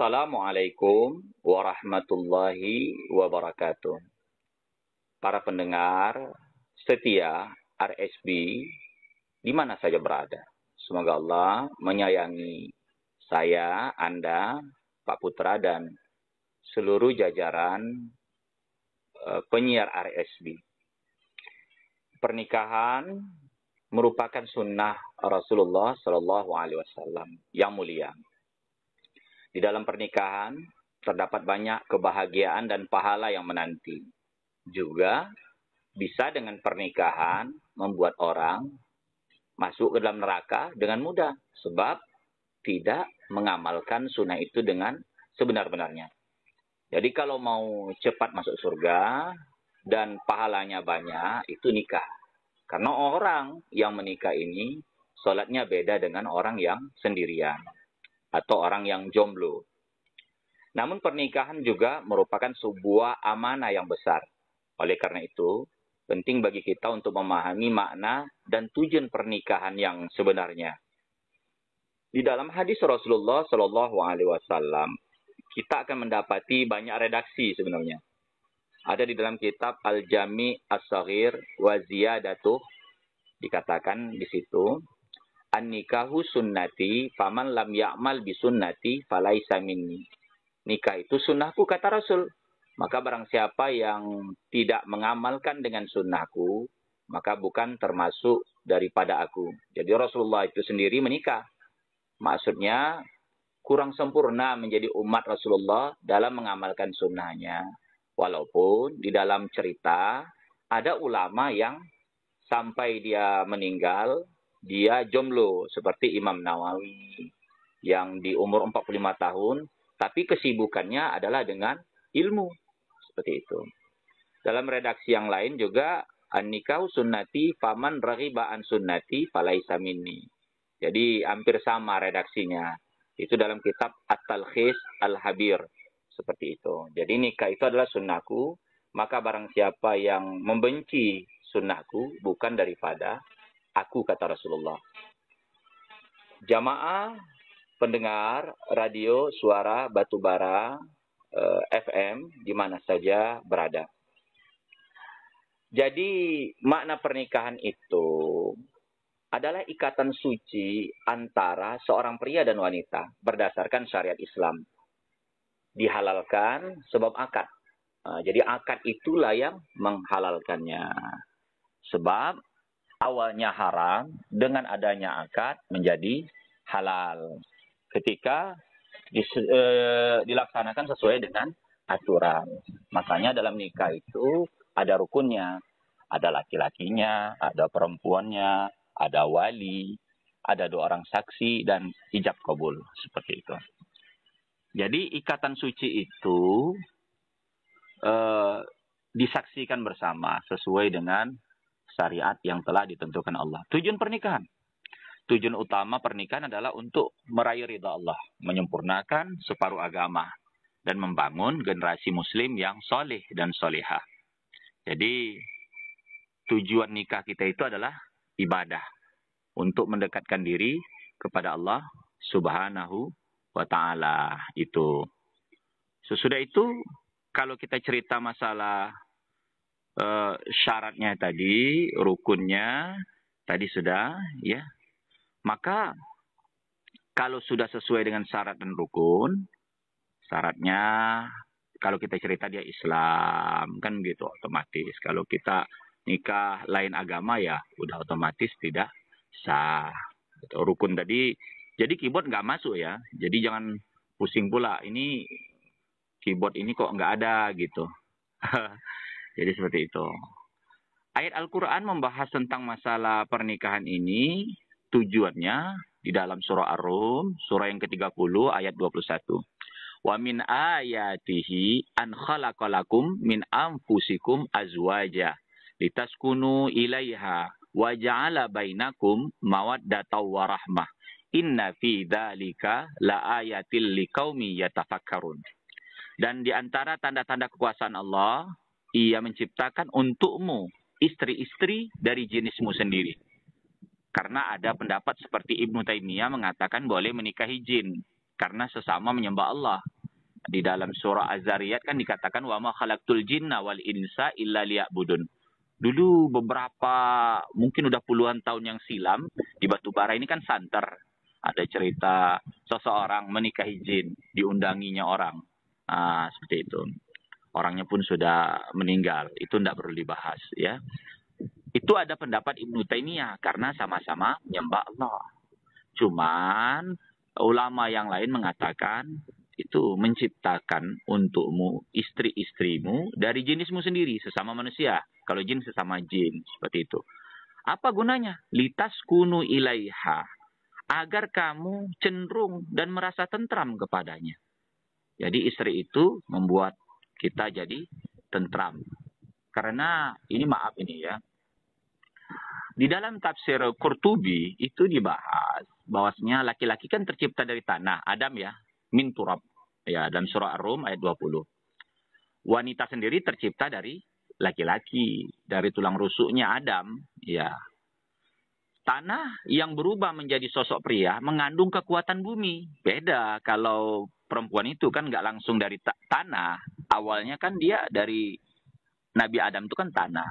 Assalamualaikum warahmatullahi wabarakatuh. Para pendengar setia RSB di mana saja berada. Semoga Allah menyayangi saya, Anda, Pak Putra dan seluruh jajaran eh, penyiar RSB. Pernikahan merupakan sunnah Rasulullah Shallallahu Alaihi Wasallam yang mulia di dalam pernikahan terdapat banyak kebahagiaan dan pahala yang menanti. Juga bisa dengan pernikahan membuat orang masuk ke dalam neraka dengan mudah sebab tidak mengamalkan sunnah itu dengan sebenar-benarnya. Jadi kalau mau cepat masuk surga dan pahalanya banyak itu nikah. Karena orang yang menikah ini sholatnya beda dengan orang yang sendirian atau orang yang jomblo. Namun pernikahan juga merupakan sebuah amanah yang besar. Oleh karena itu, penting bagi kita untuk memahami makna dan tujuan pernikahan yang sebenarnya. Di dalam hadis Rasulullah Shallallahu Alaihi Wasallam, kita akan mendapati banyak redaksi sebenarnya. Ada di dalam kitab Al Jami As Sahir Waziyadatuh dikatakan di situ An-nikahu sunnati, faman lam ya'mal bi sunnati, falaisa minni. Nikah itu sunnahku, kata Rasul. Maka barang siapa yang tidak mengamalkan dengan sunnahku, maka bukan termasuk daripada aku. Jadi Rasulullah itu sendiri menikah. Maksudnya, kurang sempurna menjadi umat Rasulullah dalam mengamalkan sunnahnya. Walaupun di dalam cerita, ada ulama yang sampai dia meninggal, dia jomblo seperti Imam Nawawi yang di umur 45 tahun tapi kesibukannya adalah dengan ilmu seperti itu. Dalam redaksi yang lain juga an-nikahu sunnati faman raghiba an sunnati falaisa minni. Jadi hampir sama redaksinya. Itu dalam kitab At-Talkhis Al-Habir seperti itu. Jadi nikah itu adalah sunnahku, maka barang siapa yang membenci sunnahku bukan daripada Aku kata Rasulullah. Jamaah pendengar radio suara batubara bara eh, FM di mana saja berada. Jadi makna pernikahan itu adalah ikatan suci antara seorang pria dan wanita berdasarkan syariat Islam. Dihalalkan sebab akad. Nah, jadi akad itulah yang menghalalkannya. Sebab awalnya haram dengan adanya akad menjadi halal ketika dis, e, dilaksanakan sesuai dengan aturan. Makanya dalam nikah itu ada rukunnya, ada laki-lakinya, ada perempuannya, ada wali, ada dua orang saksi dan ijab kabul seperti itu. Jadi ikatan suci itu e, disaksikan bersama sesuai dengan syariat yang telah ditentukan Allah. Tujuan pernikahan. Tujuan utama pernikahan adalah untuk meraih ridha Allah, menyempurnakan separuh agama, dan membangun generasi muslim yang soleh dan soleha. Jadi tujuan nikah kita itu adalah ibadah untuk mendekatkan diri kepada Allah Subhanahu wa taala itu. Sesudah itu kalau kita cerita masalah Eh, syaratnya tadi, rukunnya tadi sudah, ya. Maka kalau sudah sesuai dengan syarat dan rukun, syaratnya kalau kita cerita dia Islam, kan gitu otomatis. Kalau kita nikah lain agama ya udah otomatis tidak sah. Gitu. Rukun tadi, jadi keyboard nggak masuk ya. Jadi jangan pusing pula. Ini keyboard ini kok nggak ada gitu. Jadi seperti itu. Ayat Al-Quran membahas tentang masalah pernikahan ini, tujuannya di dalam surah Ar-Rum, surah yang ke-30 ayat 21. Wa min ayatihi an khalaqalakum min anfusikum azwaja litaskunu ilaiha wa ja'ala bainakum mawaddata wa rahmah. Inna fi dzalika la ayatil liqaumi yatafakkarun. Dan di antara tanda-tanda kekuasaan Allah ia menciptakan untukmu istri-istri dari jenismu sendiri. Karena ada pendapat seperti Ibnu Taimiyah mengatakan boleh menikahi jin karena sesama menyembah Allah. Di dalam surah Az-Zariyat kan dikatakan wa ma khalaqtul jinna wal insa illa liya'budun. Dulu beberapa mungkin udah puluhan tahun yang silam di Batubara ini kan santer. Ada cerita seseorang menikahi jin, diundanginya orang. Ah, seperti itu orangnya pun sudah meninggal. Itu tidak perlu dibahas ya. Itu ada pendapat Ibnu Taimiyah karena sama-sama menyembah Allah. Cuman ulama yang lain mengatakan itu menciptakan untukmu istri-istrimu dari jenismu sendiri sesama manusia. Kalau jin sesama jin seperti itu. Apa gunanya? Litas kunu ilaiha agar kamu cenderung dan merasa tentram kepadanya. Jadi istri itu membuat kita jadi tentram. Karena ini maaf ini ya. Di dalam tafsir Qurtubi itu dibahas bahwasanya laki-laki kan tercipta dari tanah, Adam ya, min turab. Ya, dalam surah Ar-Rum ayat 20. Wanita sendiri tercipta dari laki-laki, dari tulang rusuknya Adam, ya tanah yang berubah menjadi sosok pria mengandung kekuatan bumi. Beda kalau perempuan itu kan nggak langsung dari ta tanah. Awalnya kan dia dari Nabi Adam itu kan tanah.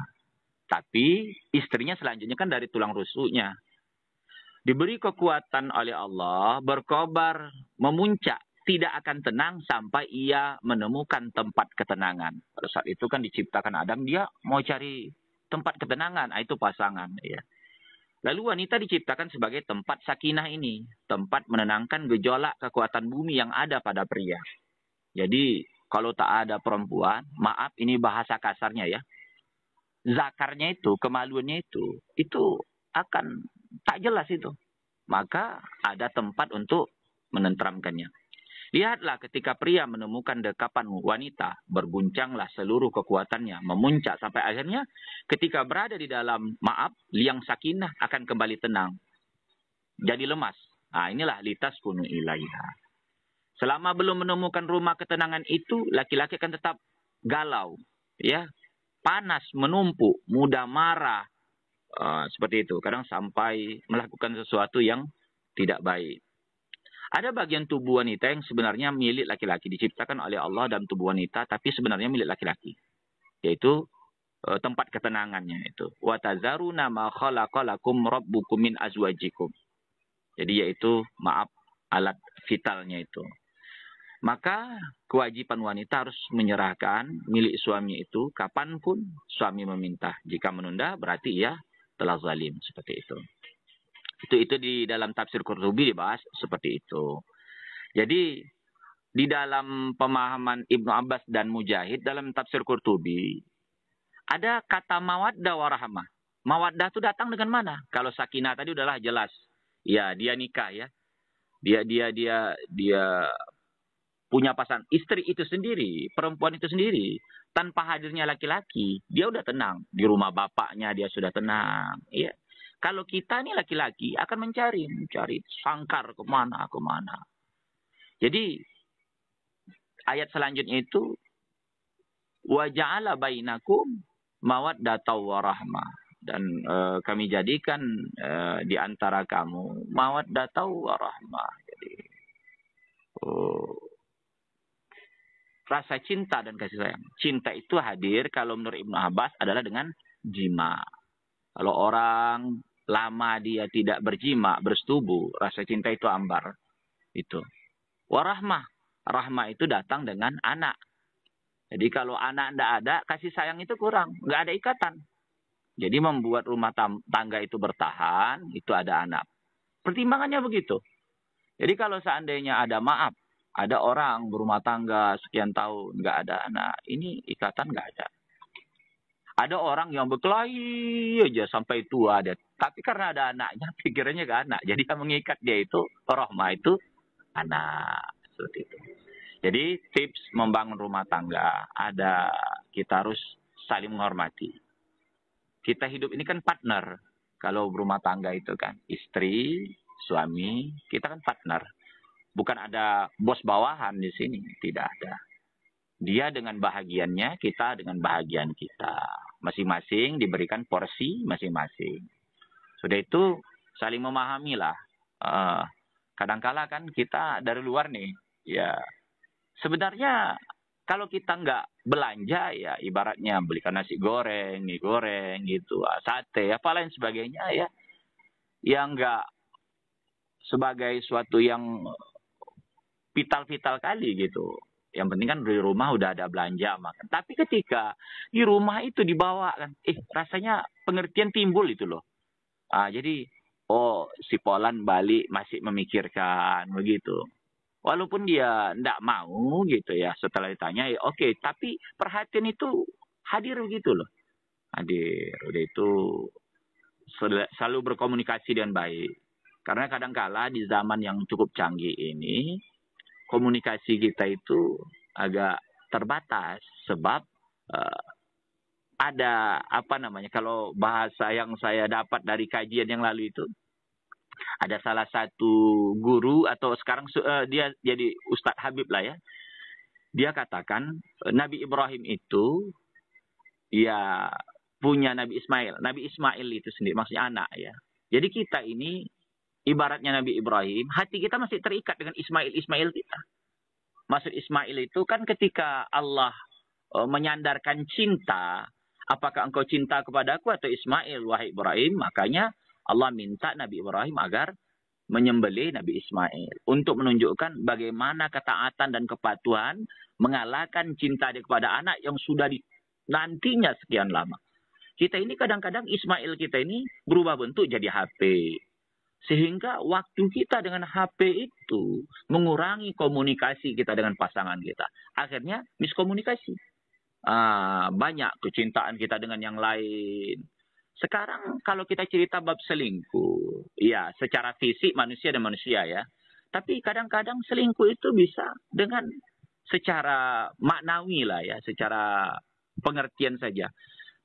Tapi istrinya selanjutnya kan dari tulang rusuknya. Diberi kekuatan oleh Allah, berkobar, memuncak, tidak akan tenang sampai ia menemukan tempat ketenangan. Pada saat itu kan diciptakan Adam, dia mau cari tempat ketenangan, ah, itu pasangan. Ya. Lalu wanita diciptakan sebagai tempat sakinah ini, tempat menenangkan gejolak kekuatan bumi yang ada pada pria. Jadi kalau tak ada perempuan, maaf ini bahasa kasarnya ya. Zakarnya itu, kemaluannya itu, itu akan tak jelas itu. Maka ada tempat untuk menentramkannya. Lihatlah ketika pria menemukan dekapan wanita, berguncanglah seluruh kekuatannya, memuncak sampai akhirnya ketika berada di dalam maaf, liang sakinah akan kembali tenang. Jadi lemas. Nah, inilah litas kunu ilaiha. Selama belum menemukan rumah ketenangan itu, laki-laki akan tetap galau, ya, panas, menumpuk, mudah marah, uh, seperti itu. Kadang sampai melakukan sesuatu yang tidak baik. Ada bagian tubuh wanita yang sebenarnya milik laki-laki, diciptakan oleh Allah dalam tubuh wanita, tapi sebenarnya milik laki-laki, yaitu eh, tempat ketenangannya itu. Watazaru nama khalaqalakum rabbukum min azwajikum. Jadi yaitu maaf alat vitalnya itu. Maka kewajiban wanita harus menyerahkan milik suami itu kapanpun suami meminta. Jika menunda berarti ia telah zalim seperti itu. Itu itu di dalam tafsir Qurtubi dibahas seperti itu. Jadi di dalam pemahaman Ibnu Abbas dan Mujahid dalam tafsir Qurtubi ada kata mawaddah warahmah. Mawaddah itu datang dengan mana? Kalau sakinah tadi udahlah jelas. Ya, dia nikah ya. Dia dia dia dia punya pasangan. Istri itu sendiri, perempuan itu sendiri, tanpa hadirnya laki-laki, dia udah tenang. Di rumah bapaknya dia sudah tenang, ya. Kalau kita ini laki-laki akan mencari, mencari sangkar kemana, kemana. Jadi ayat selanjutnya itu waja'ala bainakum mawaddatau warahmah dan e, kami jadikan e, di antara kamu mawaddatau warahmah jadi oh, rasa cinta dan kasih sayang cinta itu hadir kalau menurut Ibnu Abbas adalah dengan jima kalau orang lama dia tidak berjima, bersetubuh, rasa cinta itu ambar. Itu. Warahmah. Rahmah itu datang dengan anak. Jadi kalau anak tidak ada, kasih sayang itu kurang. Nggak ada ikatan. Jadi membuat rumah tangga itu bertahan, itu ada anak. Pertimbangannya begitu. Jadi kalau seandainya ada maaf, ada orang berumah tangga sekian tahun, nggak ada anak, ini ikatan nggak ada. Ada orang yang berkelahi aja sampai tua ada, tapi karena ada anaknya pikirannya ke anak. Jadi yang mengikat dia itu rohma itu anak seperti itu. Jadi tips membangun rumah tangga ada kita harus saling menghormati. Kita hidup ini kan partner. Kalau berumah tangga itu kan istri, suami, kita kan partner. Bukan ada bos bawahan di sini, tidak ada. Dia dengan bahagiannya, kita dengan bahagian kita masing-masing diberikan porsi masing-masing. Sudah itu saling memahami lah. Uh, eh, kadangkala kan kita dari luar nih, ya sebenarnya kalau kita nggak belanja ya ibaratnya belikan nasi goreng, mie goreng gitu, ah, sate, apa lain sebagainya ya, yang nggak sebagai suatu yang vital-vital kali gitu yang penting kan dari rumah udah ada belanja makan. Tapi ketika di rumah itu dibawa kan, eh rasanya pengertian timbul itu loh. Ah, jadi oh si Polan balik masih memikirkan begitu. Walaupun dia tidak mau gitu ya setelah ditanya, ya oke. Okay, tapi perhatian itu hadir begitu loh. Hadir. Udah itu selalu berkomunikasi dengan baik. Karena kadangkala di zaman yang cukup canggih ini, komunikasi kita itu agak terbatas sebab uh, ada apa namanya kalau bahasa yang saya dapat dari kajian yang lalu itu ada salah satu guru atau sekarang uh, dia jadi Ustadz Habib lah ya dia katakan eh, Nabi Ibrahim itu ya punya Nabi Ismail Nabi Ismail itu sendiri maksudnya anak ya jadi kita ini ibaratnya Nabi Ibrahim, hati kita masih terikat dengan Ismail-Ismail kita. Maksud Ismail itu kan ketika Allah eh, menyandarkan cinta, apakah engkau cinta kepadaku atau Ismail, wahai Ibrahim, makanya Allah minta Nabi Ibrahim agar menyembeli Nabi Ismail untuk menunjukkan bagaimana ketaatan dan kepatuhan mengalahkan cinta dia kepada anak yang sudah di, nantinya sekian lama. Kita ini kadang-kadang Ismail kita ini berubah bentuk jadi HP, sehingga waktu kita dengan HP itu mengurangi komunikasi kita dengan pasangan kita. Akhirnya miskomunikasi. Ah, banyak kecintaan kita dengan yang lain. Sekarang kalau kita cerita bab selingkuh, ya secara fisik manusia dan manusia ya. Tapi kadang-kadang selingkuh itu bisa dengan secara maknawi lah ya, secara pengertian saja.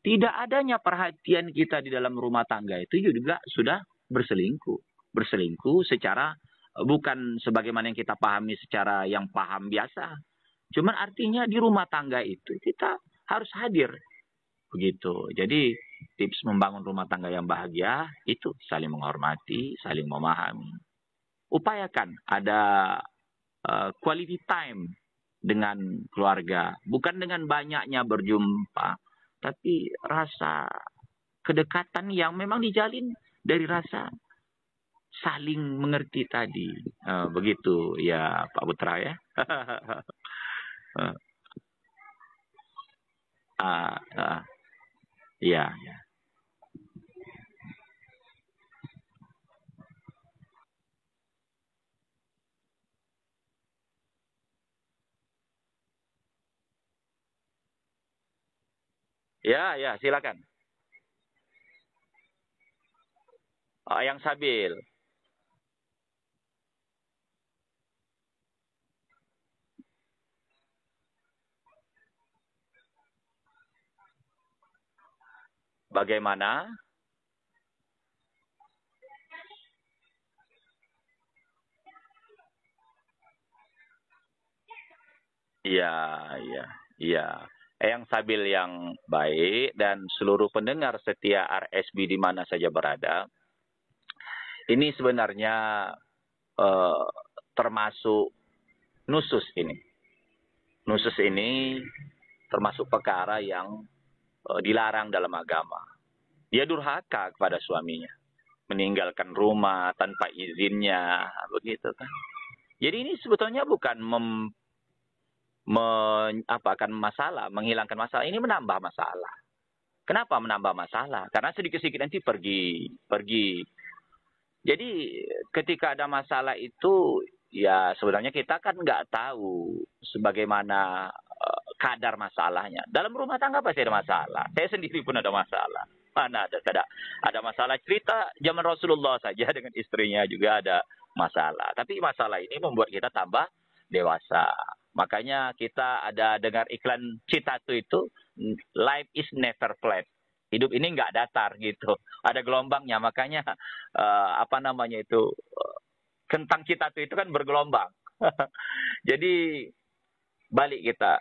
Tidak adanya perhatian kita di dalam rumah tangga itu juga sudah berselingkuh. Berselingkuh secara eh, bukan sebagaimana yang kita pahami secara yang paham biasa. Cuman artinya di rumah tangga itu kita harus hadir. Begitu. Jadi tips membangun rumah tangga yang bahagia itu saling menghormati, saling memahami. Upayakan ada uh, quality time dengan keluarga, bukan dengan banyaknya berjumpa, tapi rasa kedekatan yang memang dijalin dari rasa saling mengerti tadi. Uh, begitu ya Pak Putra ya. uh, uh, ya, ya. Ya, ya, silakan. Ah, yang Sabil. Bagaimana? Iya, iya, iya. Eyang eh, Sabil yang baik dan seluruh pendengar setia RSB di mana saja berada, ini sebenarnya eh, termasuk nusus ini. Nusus ini termasuk perkara yang eh, dilarang dalam agama. Dia durhaka kepada suaminya, meninggalkan rumah tanpa izinnya, begitu kan. Jadi ini sebetulnya bukan mem, men, akan masalah, menghilangkan masalah, ini menambah masalah. Kenapa menambah masalah? Karena sedikit-sedikit nanti pergi, pergi, jadi ketika ada masalah itu ya sebenarnya kita kan nggak tahu sebagaimana eh, kadar masalahnya. Dalam rumah tangga pasti ada masalah. Saya sendiri pun ada masalah. Mana ada ada ada masalah cerita zaman Rasulullah saja dengan istrinya juga ada masalah. Tapi masalah ini membuat kita tambah dewasa. Makanya kita ada dengar iklan Citatu itu life is never flat hidup ini nggak datar gitu ada gelombangnya makanya uh, apa namanya itu eh, kentang kita tuh itu kan bergelombang jadi balik kita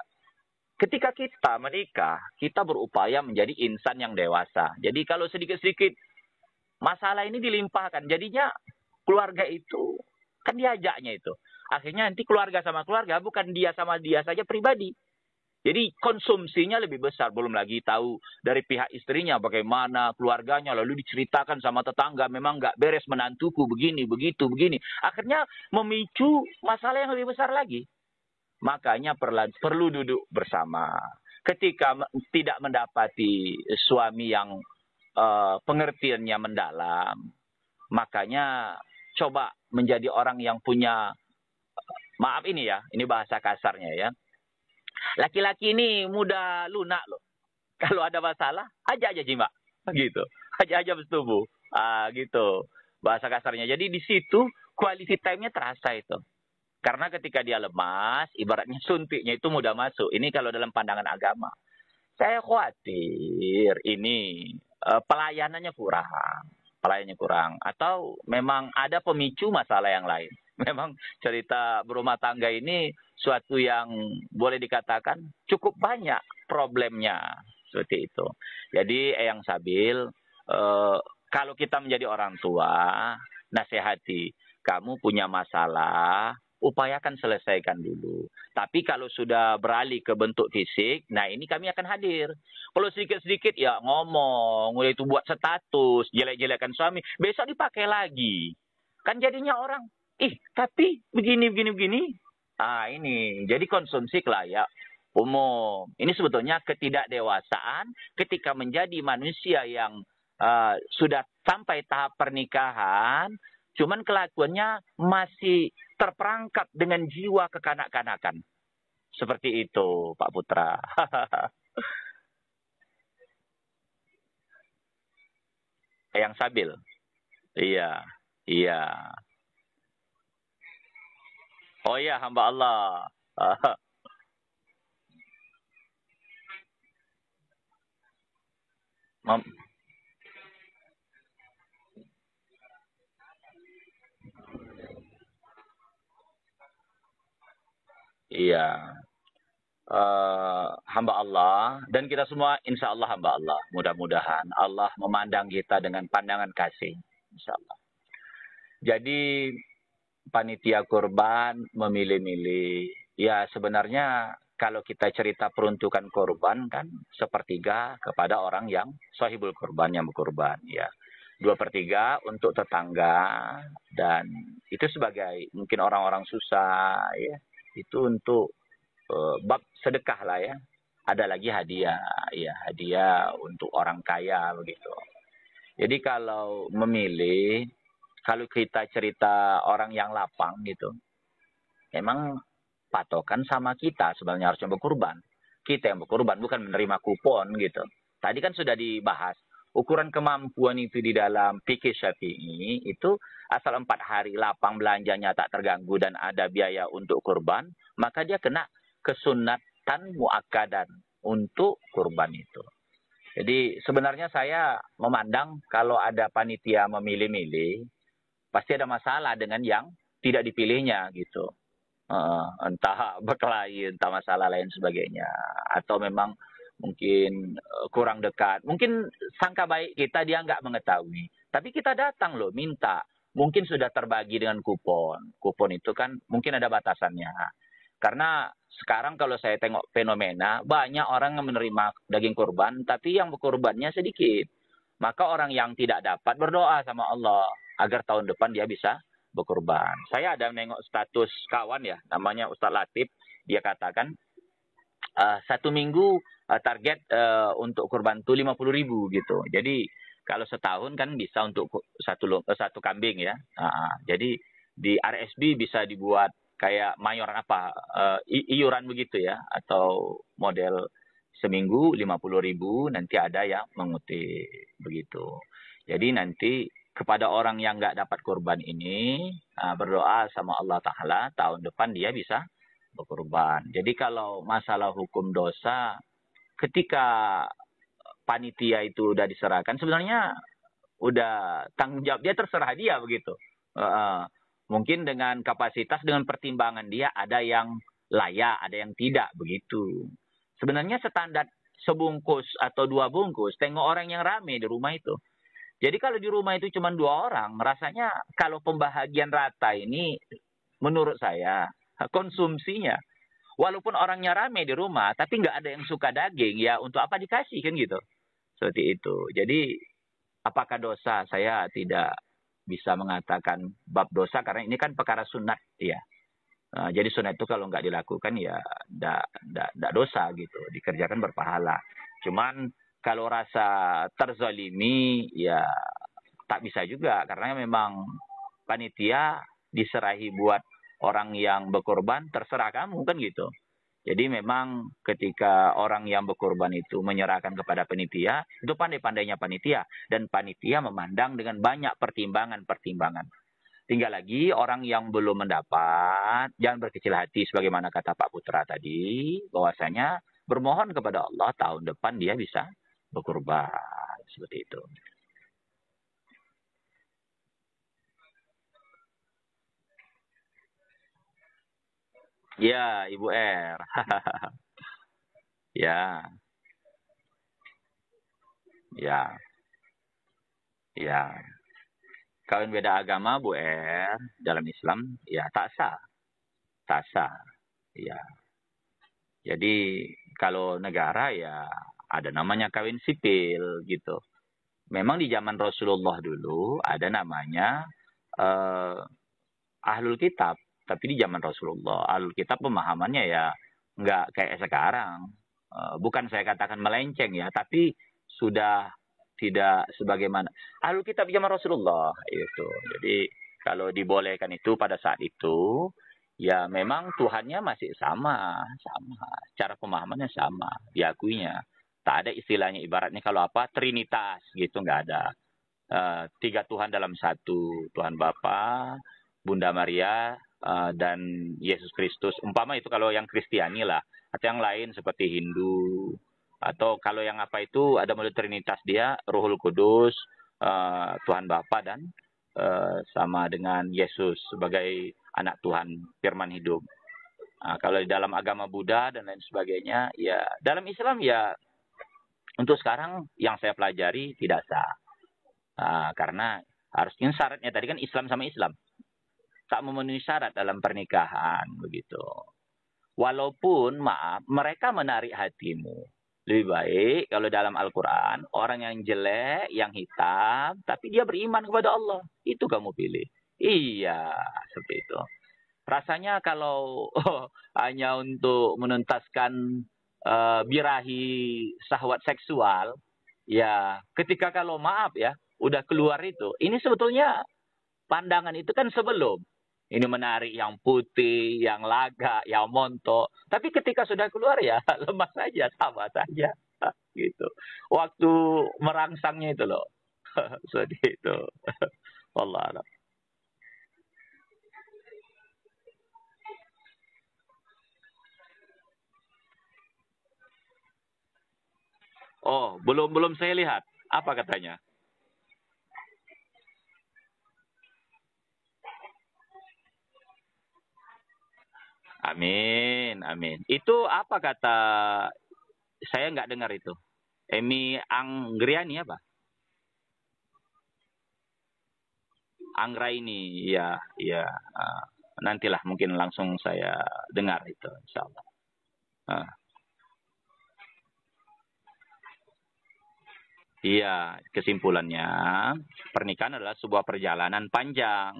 ketika kita menikah kita berupaya menjadi insan yang dewasa jadi kalau sedikit-sedikit masalah ini dilimpahkan jadinya keluarga itu kan diajaknya itu akhirnya nanti keluarga sama keluarga bukan dia sama dia saja pribadi jadi konsumsinya lebih besar, belum lagi tahu dari pihak istrinya bagaimana keluarganya, lalu diceritakan sama tetangga memang nggak beres menantuku begini, begitu, begini. Akhirnya memicu masalah yang lebih besar lagi. Makanya perlu duduk bersama. Ketika tidak mendapati suami yang uh, pengertiannya mendalam, makanya coba menjadi orang yang punya eh, maaf ini ya, ini bahasa kasarnya ya Laki-laki ini mudah lunak loh. Kalau ada masalah, aja gitu. aja jimat. Gitu. Aja aja bersetubuh. Ah, gitu. Bahasa kasarnya. Jadi di situ quality time-nya terasa itu. Karena ketika dia lemas, ibaratnya suntiknya itu mudah masuk. Ini kalau dalam pandangan agama. Saya khawatir ini eh, pelayanannya kurang. Pelayanannya kurang. Atau memang ada pemicu masalah yang lain. memang cerita berumah tangga ini suatu yang boleh dikatakan cukup banyak problemnya seperti itu. Jadi Eyang Sabil, eh, kalau kita menjadi orang tua, nasihati kamu punya masalah, upayakan selesaikan dulu. Tapi kalau sudah beralih ke bentuk fisik, nah ini kami akan hadir. Kalau sedikit-sedikit ya ngomong, udah itu buat status, jelek-jelekan suami, besok dipakai lagi. Kan jadinya orang ih eh, tapi begini begini begini ah ini jadi konsumsi kelayak umum ini sebetulnya ketidakdewasaan ketika menjadi manusia yang uh, sudah sampai tahap pernikahan cuman kelakuannya masih terperangkap dengan jiwa kekanak-kanakan seperti itu Pak Putra yang sabil iya iya Oh iya, hamba Allah. Mam. Iya. Uh, hamba Allah dan kita semua insya Allah hamba Allah. Mudah-mudahan Allah memandang kita dengan pandangan kasih. Insya Allah. Jadi panitia korban memilih-milih. Ya sebenarnya kalau kita cerita peruntukan korban kan sepertiga kepada orang yang sahibul korban yang berkorban ya dua per tiga untuk tetangga dan itu sebagai mungkin orang-orang susah ya itu untuk uh, bab sedekah lah ya ada lagi hadiah ya hadiah untuk orang kaya begitu jadi kalau memilih kalau kita cerita orang yang lapang gitu, memang patokan sama kita sebenarnya harus harusnya berkurban. Kita yang berkurban bukan menerima kupon gitu. Tadi kan sudah dibahas ukuran kemampuan itu di dalam pikir syafi'i itu asal empat hari lapang belanjanya tak terganggu dan ada biaya untuk kurban, maka dia kena kesunatan muakadan untuk kurban itu. Jadi sebenarnya saya memandang kalau ada panitia memilih-milih, pasti ada masalah dengan yang tidak dipilihnya gitu. Uh, entah berkelahi, entah masalah lain sebagainya, atau memang mungkin eh, kurang dekat, mungkin sangka baik kita dia nggak mengetahui. Tapi kita datang loh, minta. Mungkin sudah terbagi dengan kupon. Kupon itu kan mungkin ada batasannya. Karena sekarang kalau saya tengok fenomena, banyak orang yang menerima daging kurban, tapi yang nya sedikit. Maka orang yang tidak dapat berdoa sama Allah agar tahun depan dia bisa berkorban. Saya ada nengok status kawan ya, namanya Ustadz Latif, dia katakan uh, satu minggu uh, target uh, untuk kurban tuh 50 ribu gitu. Jadi kalau setahun kan bisa untuk satu uh, satu kambing ya. Uh, jadi di RSB bisa dibuat kayak mayor apa uh, iuran begitu ya atau model seminggu 50 ribu nanti ada yang mengutip begitu. Jadi nanti kepada orang yang nggak dapat kurban ini nah, berdoa sama Allah Taala tahun depan dia bisa berkurban. Jadi kalau masalah hukum dosa ketika panitia itu udah diserahkan sebenarnya udah tanggung jawab dia terserah dia begitu. mungkin dengan kapasitas dengan pertimbangan dia ada yang layak, ada yang tidak begitu. Sebenarnya standar sebungkus atau dua bungkus, tengok orang yang rame di rumah itu jadi kalau di rumah itu cuma dua orang, rasanya kalau pembahagian rata ini menurut saya konsumsinya walaupun orangnya rame di rumah tapi nggak ada yang suka daging ya untuk apa dikasih kan gitu seperti itu jadi apakah dosa saya tidak bisa mengatakan bab dosa karena ini kan perkara sunat ya jadi sunat itu kalau nggak dilakukan ya tidak dosa gitu dikerjakan berpahala cuman kalau rasa terzalimi ya tak bisa juga karena memang panitia diserahi buat orang yang berkorban terserah kamu kan gitu. Jadi memang ketika orang yang berkorban itu menyerahkan kepada panitia, itu pandai-pandainya panitia dan panitia memandang dengan banyak pertimbangan-pertimbangan. Tinggal lagi orang yang belum mendapat, jangan berkecil hati sebagaimana kata Pak Putra tadi, bahwasanya bermohon kepada Allah tahun depan dia bisa berkorban seperti itu. Ya, Ibu R. ya. Ya. Ya. Kawin beda agama, Bu R, dalam Islam, ya tak sah. Tak sah. Ya. Jadi, kalau negara ya ada namanya kawin sipil gitu. Memang di zaman Rasulullah dulu ada namanya uh, ahlul kitab, tapi di zaman Rasulullah ahlul kitab pemahamannya ya nggak kayak sekarang. Uh, bukan saya katakan melenceng ya, tapi sudah tidak sebagaimana ahlul kitab zaman Rasulullah itu. Jadi kalau dibolehkan itu pada saat itu ya memang Tuhannya masih sama, sama. Cara pemahamannya sama, diakuinya tak ada istilahnya ibaratnya kalau apa trinitas gitu nggak ada uh, tiga Tuhan dalam satu Tuhan Bapa Bunda Maria uh, dan Yesus Kristus umpama itu kalau yang Kristiani lah atau yang lain seperti Hindu atau kalau yang apa itu ada model trinitas dia Ruhul Kudus uh, Tuhan Bapa dan uh, sama dengan Yesus sebagai anak Tuhan firman hidup Nah, kalau di dalam agama Buddha dan lain sebagainya, ya dalam Islam ya untuk sekarang yang saya pelajari tidak sah. Nah, karena harus ini syaratnya tadi kan Islam sama Islam. Tak memenuhi syarat dalam pernikahan begitu. Walaupun maaf, mereka menarik hatimu. Lebih baik kalau dalam Al-Quran, orang yang jelek, yang hitam, tapi dia beriman kepada Allah. Itu kamu pilih. Iya, seperti itu. Rasanya kalau oh, hanya untuk menuntaskan uh, birahi sahwat seksual, ya ketika kalau maaf ya udah keluar itu, ini sebetulnya pandangan itu kan sebelum ini menarik yang putih, yang laga, yang monto Tapi ketika sudah keluar ya lemah saja, sama saja. gitu. Waktu merangsangnya itu loh. Seperti itu. allah alam. Oh, belum belum saya lihat. Apa katanya? Amin, amin. Itu apa kata saya nggak dengar itu. Emi Anggriani apa? Anggra ini, ya, ya. Ah, nantilah mungkin langsung saya dengar itu, insya Allah. Nah. Iya, kesimpulannya pernikahan adalah sebuah perjalanan panjang.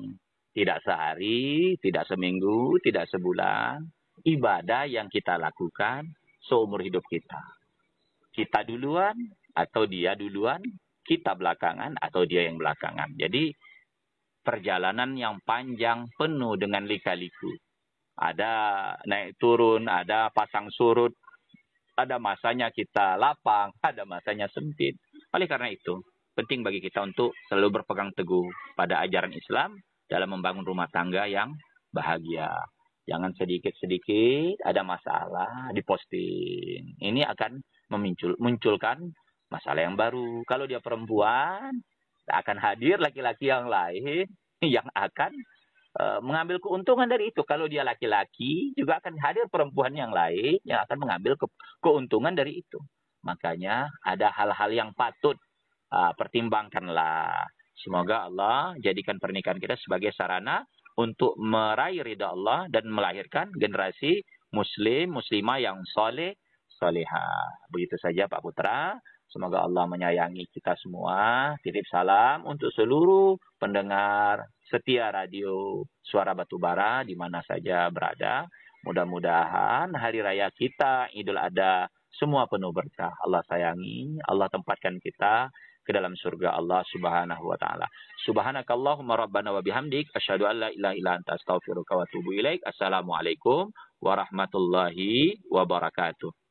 Tidak sehari, tidak seminggu, tidak sebulan. Ibadah yang kita lakukan seumur hidup kita. Kita duluan atau dia duluan, kita belakangan atau dia yang belakangan. Jadi perjalanan yang panjang penuh dengan lika-liku. Ada naik turun, ada pasang surut, ada masanya kita lapang, ada masanya sempit oleh karena itu, penting bagi kita untuk selalu berpegang teguh pada ajaran Islam dalam membangun rumah tangga yang bahagia. Jangan sedikit-sedikit ada masalah diposting. Ini akan memunculkan munculkan masalah yang baru. Kalau dia perempuan, akan hadir laki-laki yang lain yang akan uh, mengambil keuntungan dari itu. Kalau dia laki-laki, juga akan hadir perempuan yang lain yang akan mengambil ke keuntungan dari itu. Makanya ada hal-hal yang patut uh, pertimbangkanlah. Semoga Allah jadikan pernikahan kita sebagai sarana untuk meraih ridha Allah dan melahirkan generasi muslim muslimah yang soleh soleha. Begitu saja Pak Putra. Semoga Allah menyayangi kita semua. Titip salam untuk seluruh pendengar setia radio Suara Batubara di mana saja berada. Mudah-mudahan hari raya kita Idul Adha semua penuh berkah. Allah sayangi, Allah tempatkan kita ke dalam surga Allah Subhanahu wa taala. Subhanakallahumma rabbana wa bihamdik asyhadu an la ilaha illa anta astaghfiruka wa atubu ilaik. Assalamualaikum warahmatullahi wabarakatuh.